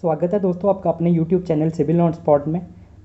स्वागत है दोस्तों आपका अपने YouTube channel civil on spot में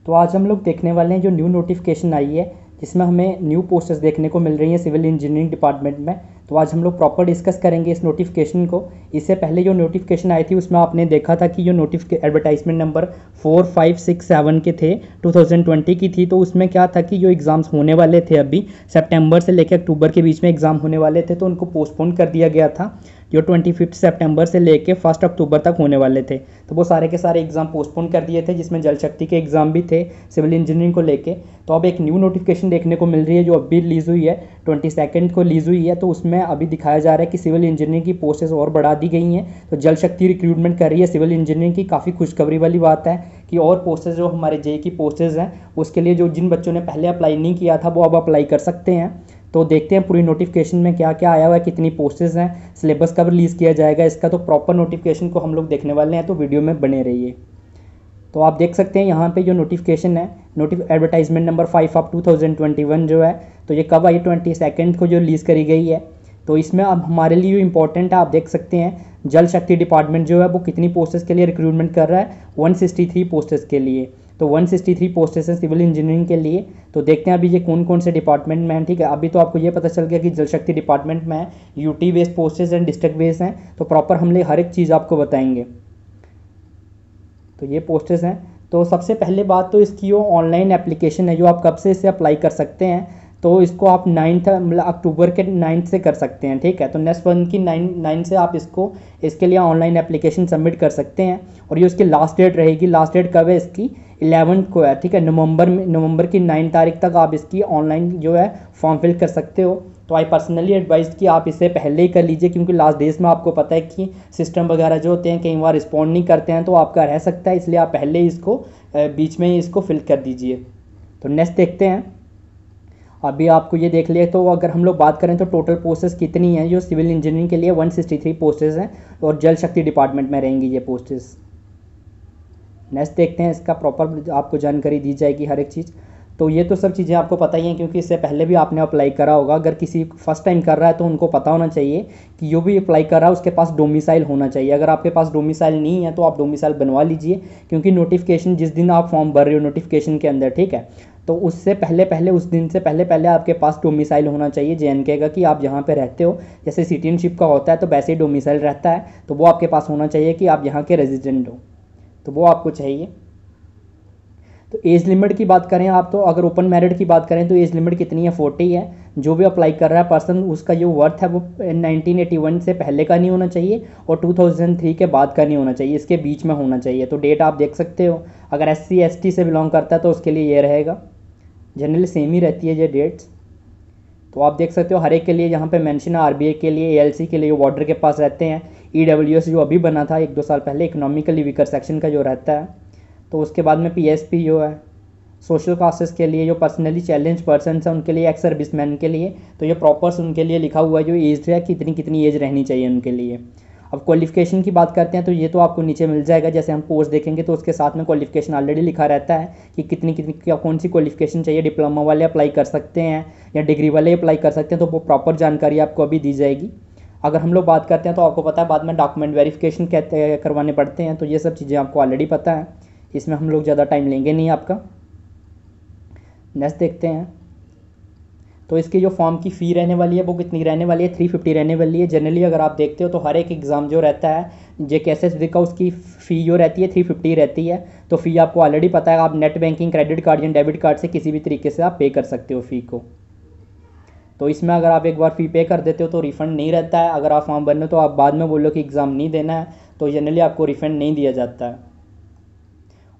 तो आज हम लोग देखने वाले हैं जो न्यू नोटिफिकेशन आई है जिसमें हमें न्यू पोस्टर्स देखने को मिल रही हैं सिविल इंजीनियरिंग डिपार्टमेंट में तो आज हम लोग प्रॉपर डिस्कस करेंगे इस नोटिफिकेशन को इससे पहले जो नोटिफिकेशन आई थी उसमें आपने देखा था कि जो notification advertisement number four five six seven के थे 2020 की थी तो उसमें क्या था कि जो एग्ज़ाम्स होने वाले थे अभी सेप्टेम्बर से लेकर अक्टूबर के बीच में एग्ज़ाम होने वाले थे तो उनको पोस्टपोन कर दिया गया था जो ट्वेंटी फिफ्थ सेप्टेम्बर से लेके फर्स्ट अक्टूबर तक होने वाले थे तो वो सारे के सारे एग्ज़ाम पोस्टपोन कर दिए थे जिसमें जल शक्ति के एग्ज़ाम भी थे सिविल इंजीनियरिंग को लेके तो अब एक न्यू नोटिफिकेशन देखने को मिल रही है जो अभी रिलीज़ हुई है ट्वेंटी सेकेंड को रिलीज़ हुई है तो उसमें अभी दिखाया जा रहा है कि सिविल इंजीनियरिंग की पोस्टेस और बढ़ा दी गई हैं तो जल शक्ति रिक्रूटमेंट कर रही है सिविल इंजीनियरिंग की काफ़ी खुशखबरी वाली बात है कि और पोस्टेज जो हमारे जे की पोस्टेज हैं उसके लिए जो जिन बच्चों ने पहले अप्लाई नहीं किया था वो अब अप्लाई कर सकते हैं तो देखते हैं पूरी नोटिफिकेशन में क्या क्या आया हुआ है कितनी पोस्टेज हैं सिलेबस कब रिलीज़ किया जाएगा इसका तो प्रॉपर नोटिफिकेशन को हम लोग देखने वाले हैं तो वीडियो में बने रहिए तो आप देख सकते हैं यहाँ पे जो नोटिफिकेशन है notification advertisement number five of two thousand twenty one जो है तो ये कब आई ट्वेंटी सेकेंड को जो रिलीज़ करी गई है तो इसमें अब हमारे लिए इंपॉर्टेंट है आप देख सकते हैं जल शक्ति डिपार्टमेंट जो है वो कितनी पोस्टेस के लिए रिक्रूटमेंट कर रहा है वन सिक्सटी थ्री पोस्टेस के लिए तो 163 पोस्ट है सिविल इंजीनियरिंग के लिए तो देखते हैं अभी ये कौन कौन से डिपार्टमेंट में है ठीक है अभी तो आपको ये पता चल गया कि जल शक्ति डिपार्टमेंट में है UT based postage and district base हैं तो प्रॉपर हम लोग हर एक चीज़ आपको बताएंगे तो ये पोस्टेज हैं तो सबसे पहले बात तो इसकी वो ऑनलाइन एप्लीकेशन है जो आप कब से इसे अप्लाई कर सकते हैं तो इसको आप नाइन्थ मतलब अक्टूबर के नाइन्थ से कर सकते हैं ठीक है तो नेक्स्ट मंथ की नाइन नाइन्थ से आप इसको इसके लिए ऑनलाइन एप्लीकेशन सबमिट कर सकते हैं और ये उसकी लास्ट डेट रहेगी लास्ट डेट कब है इसकी इलेवंथ को है ठीक है नवंबर में नवंबर की नाइन तारीख तक आप इसकी ऑनलाइन जो है फॉर्म फिल कर सकते हो तो आई पर्सनली एडवाइज कि आप इसे पहले ही कर लीजिए क्योंकि लास्ट डेज में आपको पता है कि सिस्टम वगैरह जो होते हैं कई बार रिस्पॉन्ड नहीं करते हैं तो आपका रह सकता है इसलिए आप पहले ही इसको बीच में ही इसको फिल कर दीजिए तो नेक्स्ट देखते हैं अभी आपको ये देख लिया तो अगर हम लोग बात करें तो टोटल पोस्टेस कितनी हैं जो सिविल इंजीनियरिंग के लिए 163 पोस्टेस हैं और जल शक्ति डिपार्टमेंट में रहेंगी ये पोस्टेस नेक्स्ट देखते हैं इसका प्रॉपर आपको जानकारी दी जाएगी हर एक चीज़ तो ये तो सब चीज़ें आपको पता ही हैं क्योंकि इससे पहले भी आपने अप्लाई करा होगा अगर किसी फर्स्ट टाइम कर रहा है तो उनको पता होना चाहिए कि जो भी अप्लाई कर रहा है उसके पास डोमिसाइल होना चाहिए अगर आपके पास डोमिसाइल नहीं है तो आप डोमिसाइल बनवा लीजिए क्योंकि नोटिफिकेशन जिस दिन आप फॉर्म भर रहे हो नोटिफिकेशन के अंदर ठीक है तो उससे पहले पहले उस दिन से पहले पहले आपके पास डोमिसाइल होना चाहिए जे का कि आप यहाँ पे रहते हो जैसे सिटीजनशिप का होता है तो वैसे ही डोमिसाइल रहता है तो वो आपके पास होना चाहिए कि आप यहाँ के रेजिडेंट हो तो वो आपको चाहिए तो एज लिमिट की बात करें आप तो अगर ओपन मैरिड की बात करें तो एज लिमिट कितनी है फोर्टी है जो भी अप्लाई कर रहा है पर्सन उसका जो वर्थ है वो 1981 से पहले का नहीं होना चाहिए और 2003 के बाद का नहीं होना चाहिए इसके बीच में होना चाहिए तो डेट आप देख सकते हो अगर एस सी से बिलोंग करता है तो उसके लिए ये रहेगा जनरली सेम ही रहती है ये डेट्स तो आप देख सकते हो हर एक के लिए यहाँ पे मेंशन है आई के लिए सी के लिए वार्डर के पास रहते हैं ई डब्ल्यू एस जो अभी बना था एक दो साल पहले इकोनॉमिकली वीकर सेक्शन का जो रहता है तो उसके बाद में पी एस पी जो है सोशल कास्टेस के लिए जो पर्सनली चैलेंज पर्सन है उनके लिए एक्स सर्विस मैन के लिए तो ये प्रॉपर्स उनके लिए लिखा हुआ है जो एज है कितनी कितनी एज रहनी चाहिए उनके लिए अब क्वालिफिकेशन की बात करते हैं तो ये तो आपको नीचे मिल जाएगा जैसे हम पोस्ट देखेंगे तो उसके साथ में क्वालिफिकेशन ऑलरेडी लिखा रहता है कि कितनी कितनी क्या कौन सी क्वालिफिकेशन चाहिए डिप्लोमा वाले अप्लाई कर सकते हैं या डिग्री वाले अप्लाई कर सकते हैं तो वो प्रॉपर जानकारी आपको अभी दी जाएगी अगर हम लोग बात करते हैं तो आपको पता है बाद में डॉक्यूमेंट वेरिफिकेशन कहते करवाने पड़ते हैं तो ये सब चीज़ें आपको ऑलरेडी पता है इसमें हम लोग ज़्यादा टाइम लेंगे नहीं आपका नेक्स्ट देखते हैं तो इसकी जो फॉर्म की फ़ी रहने वाली है वो कितनी रहने वाली है थ्री फिफ्टी रहने वाली है जनरली अगर आप देखते हो तो हर एक एग्ज़ाम जो रहता है जे के एस एस का उसकी फ़ी जो रहती है थ्री फिफ्टी रहती है तो फ़ी आपको ऑलरेडी पता है आप नेट बैंकिंग क्रेडिट कार्ड या डेबिट कार्ड से किसी भी तरीके से आप पे कर सकते हो फ़ी को तो इसमें अगर आप एक बार फ़ी पे कर देते हो तो रिफ़ंड नहीं रहता है अगर आप फॉर्म भर रहे हो तो आप बाद में बोलो कि एग्ज़ाम नहीं देना है तो जनरली आपको रिफ़ंड नहीं दिया जाता है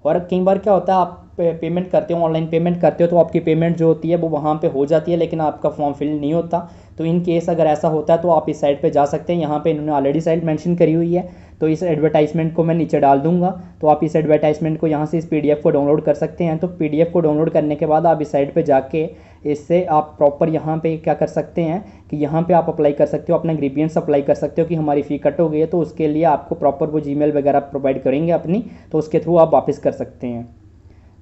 और कई बार क्या होता है आप पेमेंट करते हो ऑनलाइन पेमेंट करते हो तो आपकी पेमेंट जो होती है वो वहाँ पे हो जाती है लेकिन आपका फॉर्म फिल नहीं होता तो इन केस अगर ऐसा होता है तो आप इस साइट पे जा सकते हैं यहाँ पे इन्होंने ऑलरेडी साइट मेंशन करी हुई है तो इस एडवर्टाइजमेंट को मैं नीचे डाल दूंगा तो आप इस एडवर्टाइजमेंट को यहाँ से इस पी को डाउनलोड कर सकते हैं तो पी को डाउनलोड करने के बाद आप इस साइट पर जाके इससे आप प्रॉपर यहाँ पे क्या कर सकते हैं कि यहाँ पे आप अप्लाई कर सकते हो अपना ग्रीपियंस अप्लाई कर सकते हो कि हमारी फ़ी कट हो गई है तो उसके लिए आपको प्रॉपर वो जी वगैरह प्रोवाइड करेंगे अपनी तो उसके थ्रू आप वापस कर सकते हैं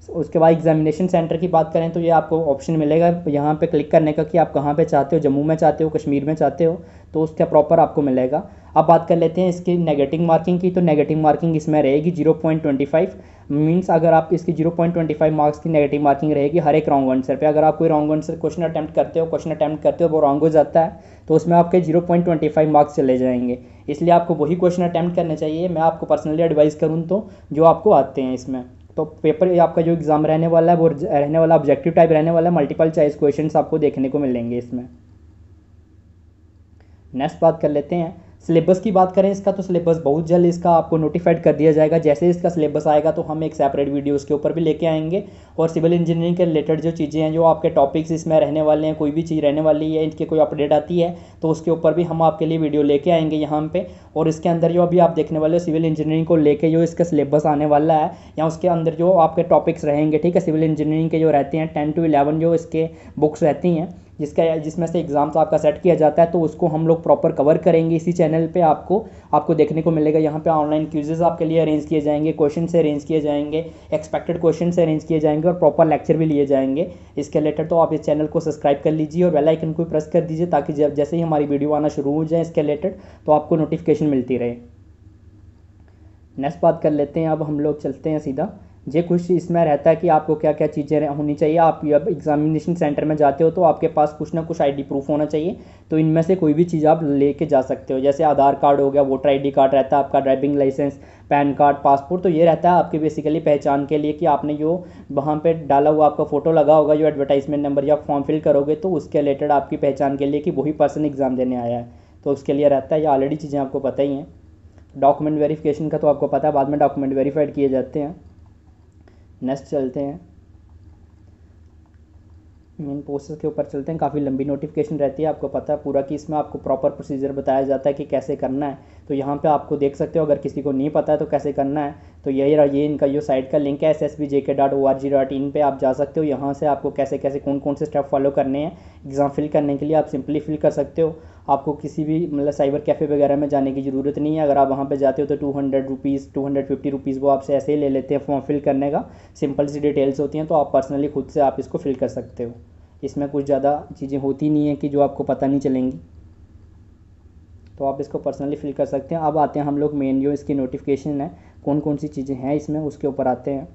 उसके बाद एग्जामिनेशन सेंटर की बात करें तो ये आपको ऑप्शन मिलेगा यहाँ पे क्लिक करने का कि आप कहाँ पे चाहते हो जम्मू में चाहते हो कश्मीर में चाहते हो तो उसका प्रॉपर आपको मिलेगा अब बात कर लेते हैं इसकी नेगेटिव मार्किंग की तो नेगेटिव मार्किंग इसमें रहेगी zero point twenty five means अगर आप इसकी zero point twenty five marks की नेगेटिव मार्किंग रहेगी हर एक रॉन्ग आंसर पर अगर आप कोई रॉन्ग आंसर क्वेश्चन अटैम्प्ट करते हो क्वेश्चन अटैम्प्ट करते हो वो रॉन्ग हो जाता है तो उसमें आपके zero point twenty five marks चले जाएंगे इसलिए आपको वही क्वेश्चन अटैम्प्ट करने चाहिए मैं आपको पर्सनली एडवाइस करूँ तो जो आपको आते हैं इसमें तो पेपर आपका जो एग्ज़ाम रहने वाला है वो रहने वाला ऑब्जेक्टिव टाइप रहने वाला है मल्टीपल चॉइस क्वेश्चन आपको देखने को मिलेंगे इसमें नेक्स्ट बात कर लेते हैं सिलेबस की बात करें इसका तो सिलेबस बहुत जल्द इसका आपको नोटिफाइड कर दिया जाएगा जैसे इसका सिलेबस आएगा तो हम एक सेपरेट वीडियो उसके ऊपर भी लेके आएंगे और सिविल इंजीनियरिंग के रिलेटेड जो चीज़ें हैं जो आपके टॉपिक्स इसमें रहने वाले हैं कोई भी चीज़ रहने वाली है इनके कोई अपडेट आती है तो उसके ऊपर भी हम आपके लिए वीडियो लेके आएंगे यहाँ पर और इसके अंदर जो अभी आप देखने वाले हो सिविल इंजीनियरिंग को लेकर जो इसका सिलेबस आने वाला है या उसके अंदर जो आपके टॉपिक्स रहेंगे ठीक है सिविल इंजीनियरिंग के जो रहते हैं टेन टू इलेवन जो इसके बुक्स रहती हैं जिसका जिसमें से एग्ज़ाम्स तो आपका सेट किया जाता है तो उसको हम लोग प्रॉपर कवर करेंगे इसी चैनल पे आपको आपको देखने को मिलेगा यहाँ पे ऑनलाइन क्यूजेज़ आपके लिए अरेंज किए जाएंगे क्वेश्चन से अरेंज किए जाएंगे एक्सपेक्टेड क्वेश्चन से अरेंज किए जाएंगे और प्रॉपर लेक्चर भी लिए जाएंगे इसके रिलेटेड तो आप इस चैनल को सब्सक्राइब कर लीजिए और बेलाइकन को प्रेस कर दीजिए ताकि जब जैसे ही हमारी वीडियो आना शुरू हो जाए इसके रिलेटेड तो आपको नोटिफिकेशन मिलती रहे नेक्स्ट बात कर लेते हैं अब हम लोग चलते हैं सीधा ये कुछ इसमें रहता है कि आपको क्या क्या चीज़ें होनी चाहिए आप जब एग्जामिनेशन सेंटर में जाते हो तो आपके पास कुछ ना कुछ आईडी प्रूफ होना चाहिए तो इनमें से कोई भी चीज़ आप लेके जा सकते हो जैसे आधार कार्ड हो गया वोटर आईडी कार्ड रहता है आपका driving licence PAN card passport तो ये रहता है आपकी बेसिकली पहचान के लिए कि आपने जो वहाँ पर डाला हुआ आपका फ़ोटो लगा होगा जो एडवर्टाइजमेंट नंबर या फॉर्म फिल करोगे तो उसके रिलेटेड आपकी पहचान के लिए कि वही पर्सन एग्ज़ाम देने आया है तो उसके लिए रहता है ये ऑलरेडी चीज़ें आपको पता ही हैं डॉक्यूमेंट वेरिफिकेशन का तो आपको पता है बाद में डॉक्यूमेंट वेरीफाइड किए जाते हैं नेक्स्ट चलते हैं मेन प्रोसेस के ऊपर चलते हैं काफ़ी लंबी नोटिफिकेशन रहती है आपको पता है पूरा कि इसमें आपको प्रॉपर प्रोसीजर बताया जाता है कि कैसे करना है तो यहाँ पे आपको देख सकते हो अगर किसी को नहीं पता है तो कैसे करना है तो यही रहा ये इनका यो साइट का लिंक है S S B J K dot O R G dot in पर आप जा सकते हो यहाँ से आपको कैसे कैसे कौन कौन से स्टेप फॉलो करने हैं एग्ज़ाम फिल करने के लिए आप सिंपली फिल कर सकते हो आपको किसी भी मतलब साइबर कैफ़े वगैरह में जाने की ज़रूरत नहीं है अगर आप वहाँ पर जाते हो तो two hundred rupees two hundred fifty rupees वो आपसे ऐसे ही ले लेते हैं फॉर्म फिल करने का सिंपल सी डिटेल्स होती हैं तो आप पर्सनली खुद से आप इसको फिल कर सकते हो इसमें कुछ ज़्यादा चीज़ें होती नहीं है कि जो आपको पता नहीं चलेंगी तो आप इसको पर्सनली फिल कर सकते हैं अब आते हैं हम लोग मेन जो इसकी नोटिफिकेशन है कौन कौन सी चीज़ें हैं इसमें उसके ऊपर आते हैं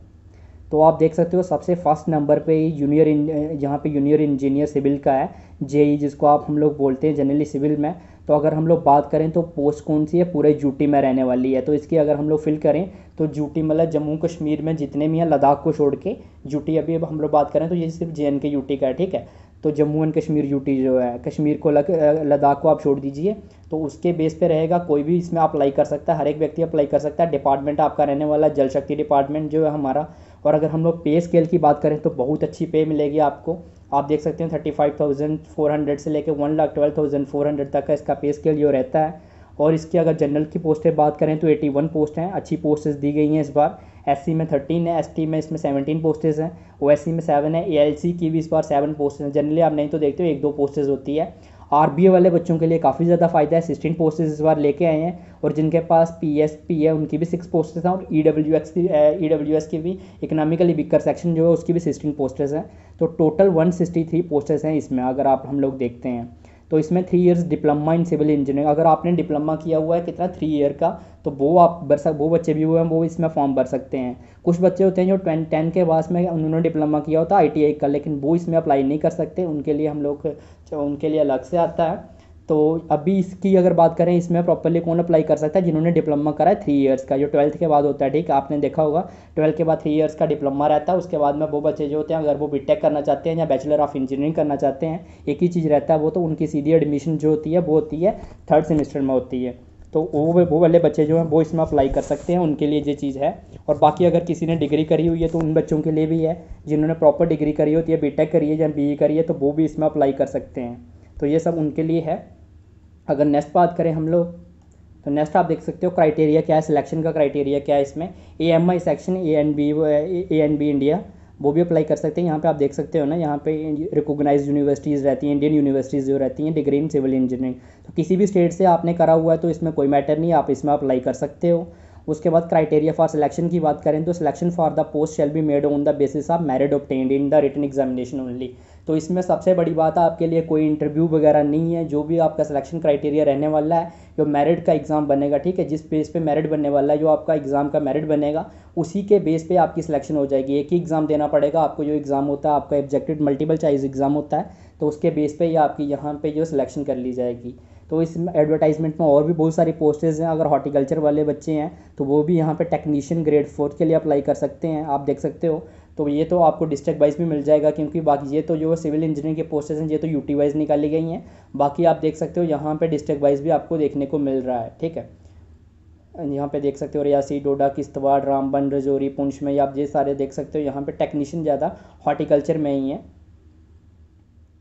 तो आप देख सकते हो सबसे फर्स्ट नंबर पे जूनियर यहाँ पर जूनियर इंजीनियर सिविल का है जेई जिसको आप हम लोग बोलते हैं जनरली सिविल में तो अगर हम लोग बात करें तो पोस्ट कौन सी है पूरे यूटी में रहने वाली है तो इसकी अगर हम लोग फिल करें तो यूटी मतलब जम्मू कश्मीर में जितने भी हैं लद्दाख को छोड़ के यूटी अभी अब हम लोग बात करें तो ये सिर्फ जे के यूटी का है ठीक है तो जम्मू एंड कश्मीर यूटी जो है कश्मीर को लद्दाख को आप छोड़ दीजिए तो उसके बेस पे रहेगा कोई भी इसमें अप्लाई कर सकता है हर एक व्यक्ति अप्लाई कर सकता है डिपार्टमेंट आपका रहने वाला जल शक्ति डिपार्टमेंट जो है हमारा और अगर हम लोग पे स्केल की बात करें तो बहुत अच्छी पे मिलेगी आपको आप देख सकते हैं thirty five thousand four hundred से लेकर one lakh twelve thousand four hundred तक का इसका पे स्केल जो रहता है और इसकी अगर जनरल की पोस्टें बात करें तो एटी वन पोस्ट हैं अच्छी पोस्ट दी गई हैं इस बार सी में थर्टीन है टी में इसमें सेवनटीन पोस्टेज हैं सी में सेवन है सी की भी इस बार सेवन पोस्टेज हैं जनरली आप नहीं तो देखते हो एक दो पोस्टेज होती है ए वाले बच्चों के लिए काफ़ी ज़्यादा फायदा है सिक्सटीन पोस्टेज इस बार लेके आए हैं और जिनके पास पी एस पी है उनकी भी सिक्स पोस्टेज हैं और ई डब्ल्यू एक्स की ई डब्ल्यू एस की भी इकनॉमिकली वीकर सेक्शन जो है उसकी भी सिक्सटीन पोस्टेज हैं तो total one sixty three postage हैं इसमें अगर आप हम लोग देखते हैं तो इसमें three years diploma in civil engineering अगर आपने डिप्लोमा किया हुआ है कितना थ्री ईयर का तो वो आप भर सक वो बच्चे भी हुए हैं वो इसमें फॉर्म भर सकते हैं कुछ बच्चे होते हैं जो टेन टेन के बाद में उन्होंने डिप्लोमा किया होता है आई का लेकिन वो इसमें अप्लाई नहीं कर सकते उनके लिए हम लोग उनके लिए अलग से आता है तो अभी इसकी अगर बात करें इसमें प्रॉपरली कौन अप्लाई कर सकता है जिन्होंने डिप्लोमा करा है थ्री इयर्स का जो ट्वेल्थ के बाद होता है ठीक आपने देखा होगा ट्वेल्थ के बाद थ्री इयर्स का डिप्लोमा रहता है उसके बाद में वो बच्चे जो होते हैं अगर वो बीटेक करना चाहते हैं या बैचलर ऑफ इंजीनियरिंग करना चाहते हैं एक ही चीज़ रहता है वो तो उनकी सीधी एडमिशन जो होती है वो होती है थर्ड सेमेस्टर में होती है तो वो वो वाले बच्चे जो हैं वो इसमें अप्लाई कर सकते हैं उनके लिए ये चीज़ है और बाकी अगर किसी ने डिग्री करी हुई है तो उन बच्चों के लिए भी है जिन्होंने प्रॉपर डिग्री करी होती है बीटेक करी है या बीई करी है तो वो भी इसमें अप्लाई कर सकते हैं तो ये सब उनके लिए है अगर नेक्स्ट बात करें हम लोग तो नेक्स्ट आप देख सकते हो क्राइटेरिया क्या है सिलेक्शन का क्राइटेरिया क्या है इसमें A M I section A and B A and B India वो भी अप्लाई कर सकते हैं यहाँ पे आप देख सकते हो ना यहाँ पे रिकोगनाइज यूनिवर्सिटीज़ रहती हैं इंडियन यूनिवर्सिटीज़ जो रहती हैं डिग्री इन सिविल इंजीनियरिंग तो किसी भी स्टेट से आपने करा हुआ है तो इसमें कोई मैटर नहीं आप इसमें अप्लाई कर सकते हो उसके बाद क्राइटेरिया फॉर सिलेक्शन की बात करें तो selection for the post shall be made on the basis of merit obtained in the written examination only तो इसमें सबसे बड़ी बात है आपके लिए कोई इंटरव्यू वगैरह नहीं है जो भी आपका सिलेक्शन क्राइटेरिया रहने वाला है जो मेरिट का एग्ज़ाम बनेगा ठीक है जिस बेस पे मेरिट बनने वाला है जो आपका एग्ज़ाम का मेरिट बनेगा उसी के बेस पे आपकी सिलेक्शन हो जाएगी एक ही एग्ज़ाम देना पड़ेगा आपको जो एग्ज़ाम होता है आपका ऑब्जेक्टिव मल्टीपल चॉइस एग्ज़ाम होता है तो उसके बेस पर ही आपकी यहाँ पर जो सिलेक्शन कर ली जाएगी तो इस एडवर्टाइजमेंट में और भी बहुत सारी पोस्टेज हैं अगर हॉर्टिकल्चर वाले बच्चे हैं तो वो भी यहाँ पे टेक्नीशियन ग्रेड फोर्थ के लिए अप्लाई कर सकते हैं आप देख सकते हो तो ये तो आपको डिस्ट्रिक्ट वाइज भी मिल जाएगा क्योंकि बाकी ये तो जो सिविल इंजीनियरिंग के पोस्टेज हैं ये तो यूटी वाइज निकाली गई हैं बाकी आप देख सकते हो यहाँ पे डिस्ट्रिक्ट वाइज भी आपको देखने को मिल रहा है ठीक है यहाँ पे देख सकते हो रियासी डोडा किश्तवाड़ रामबन रजौरी पुंछ में आप ये सारे देख सकते हो यहाँ पे टेक्नीशियन ज़्यादा हॉर्टिकल्चर में ही है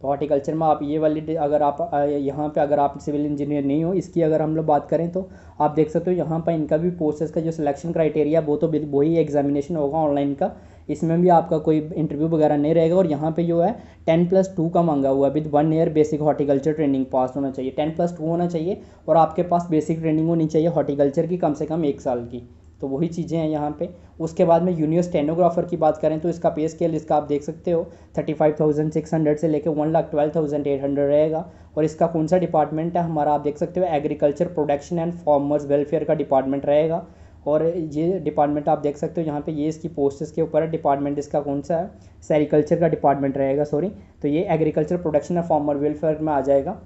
तो हॉर्टिकल्चर में आप ये वाली अगर आप यहाँ पे अगर आप सिविल इंजीनियर नहीं हो इसकी अगर हम लोग बात करें तो आप देख सकते हो यहाँ पर इनका भी पोस्टेस का जो सिलेक्शन क्राइटेरिया वो तो वही एग्जामिनेशन होगा ऑनलाइन का इसमें भी आपका कोई इंटरव्यू वगैरह नहीं रहेगा और यहाँ पे जो है टेन प्लस टू का मांगा हुआ with one year basic horticulture training pass होना चाहिए टेन प्लस टू होना चाहिए और आपके पास बेसिक ट्रेनिंग होनी चाहिए हॉर्टिकल्चर की कम से कम एक साल की तो वही चीज़ें हैं यहाँ पे उसके बाद में यूनियो स्टेनोग्राफर की बात करें तो इसका पे स्केल इसका आप देख सकते हो thirty five thousand six hundred से लेकर one lakh twelve thousand eight hundred रहेगा और इसका कौन सा डिपार्टमेंट है हमारा आप देख सकते हो agriculture production and farmers welfare का डिपार्टमेंट रहेगा और ये डिपार्टमेंट आप देख सकते हो यहाँ पे ये इसकी पोस्ट्स के ऊपर है डिपार्टमेंट इसका कौन सा है सेरिकल्चर का डिपार्टमेंट रहेगा सॉरी तो ये agriculture production and farmer welfare में आ जाएगा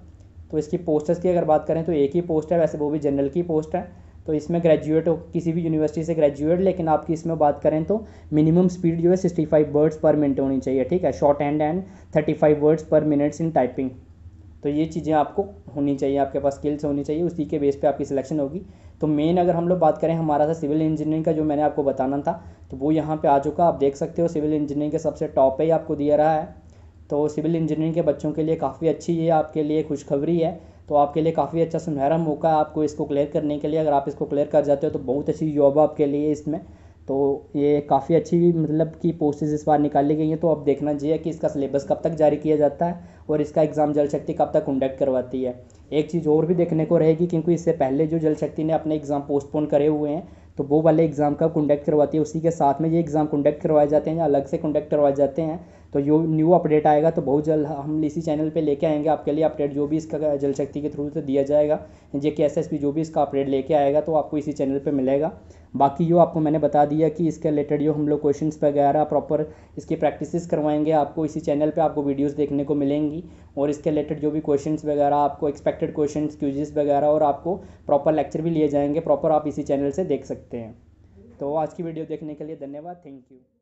तो इसकी पोस्टर्स की अगर बात करें तो एक ही पोस्ट है वैसे वो भी जनरल की पोस्ट है तो इसमें ग्रेजुएट हो किसी भी यूनिवर्सिटी से ग्रेजुएट लेकिन आपकी इसमें बात करें तो मिनिमम स्पीड जो है sixty five words per minute होनी चाहिए ठीक है shorthand and thirty five words per minutes in typing तो ये चीज़ें आपको होनी चाहिए आपके पास स्किल्स होनी चाहिए उसी के बेस पे आपकी सिलेक्शन होगी तो मेन अगर हम लोग बात करें हमारा सा सिविल इंजीनियरिंग का जो मैंने आपको बताना था तो वो यहाँ पर आ चुका आप देख सकते हो सिविल इंजीनियरिंग के सबसे टॉप पर ही आपको दिया रहा है तो सिविल इंजीनियरिंग के बच्चों के लिए काफ़ी अच्छी ये आपके लिए खुशखबरी है तो आपके लिए काफ़ी अच्छा सुनहरा मौका है आपको इसको क्लियर करने के लिए अगर आप इसको क्लियर कर जाते हो तो बहुत अच्छी जॉब है आपके लिए इसमें तो ये काफ़ी अच्छी मतलब कि पोस्टेज इस बार निकाली गई हैं तो अब देखना चाहिए कि इसका सिलेबस कब तक जारी किया जाता है और इसका एग्ज़ाम जल शक्ति कब तक कंडक्ट करवाती है एक चीज़ और भी देखने को रहेगी क्योंकि इससे पहले जो जल शक्ति ने अपने एग्ज़ाम पोस्टपोन करे हुए हैं तो वो वाले एग्ज़ाम कब कंडक्ट करवाती है उसी के साथ में ये एग्ज़ाम कंडक्ट करवाए जाते हैं या अलग से कंडक्ट करवाए जाते हैं तो जो न्यू अपडेट आएगा तो बहुत जल्द हम इसी चैनल पे लेके आएंगे आपके लिए अपडेट जो भी इसका जल शक्ति के थ्रू से दिया जाएगा जे के एस एस पी जो भी इसका अपडेट लेके आएगा तो आपको इसी चैनल पे मिलेगा बाकी जो आपको मैंने बता दिया कि इसके रिलेटेड जो हम लोग क्वेश्चन वगैरह प्रॉपर इसकी प्रैक्टिस करवाएंगे आपको इसी चैनल पर आपको वीडियोज़ देखने को मिलेंगी और इसके रिलेटेड जो भी क्वेश्चन वगैरह आपको एक्सपेक्टेड क्वेश्चन क्यूजेस वगैरह और आपको प्रॉपर लेक्चर भी लिए जाएंगे प्रॉपर आप इसी चैनल से देख सकते हैं तो आज की वीडियो देखने के लिए धन्यवाद थैंक यू